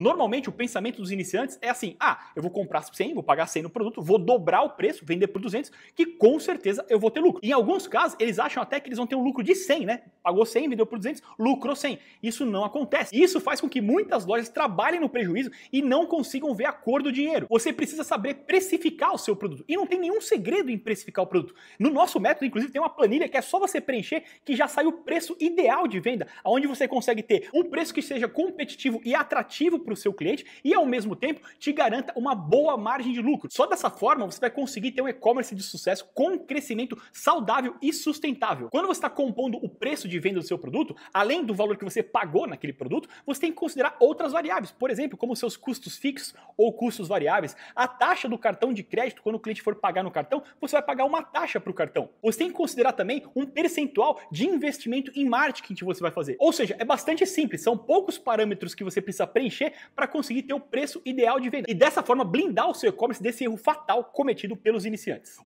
Normalmente o pensamento dos iniciantes é assim: ah, eu vou comprar 100, vou pagar 100 no produto, vou dobrar o preço, vender por 200, que com certeza eu vou ter lucro. Em alguns casos, eles acham até que eles vão ter um lucro de 100, né? Pagou 100, vendeu por 200, lucrou 100. Isso não acontece. Isso faz com que muitas lojas trabalhem no prejuízo e não consigam ver a cor do dinheiro. Você precisa saber precificar o seu produto. E não tem nenhum segredo em precificar o produto. No nosso método, inclusive, tem uma planilha que é só você preencher que já sai o preço ideal de venda, onde você consegue ter um preço que seja competitivo e atrativo para o seu cliente e, ao mesmo tempo, te garanta uma boa margem de lucro. Só dessa forma você vai conseguir ter um e-commerce de sucesso com um crescimento saudável e sustentável. Quando você está compondo o preço de venda do seu produto, além do valor que você pagou naquele produto, você tem que considerar outras variáveis, por exemplo, como seus custos fixos ou custos variáveis, a taxa do cartão de crédito, quando o cliente for pagar no cartão, você vai pagar uma taxa para o cartão. Você tem que considerar também um percentual de investimento em marketing que você vai fazer. Ou seja, é bastante simples, são poucos parâmetros que você precisa preencher para conseguir ter o preço ideal de venda e dessa forma blindar o seu e-commerce desse erro fatal cometido pelos iniciantes.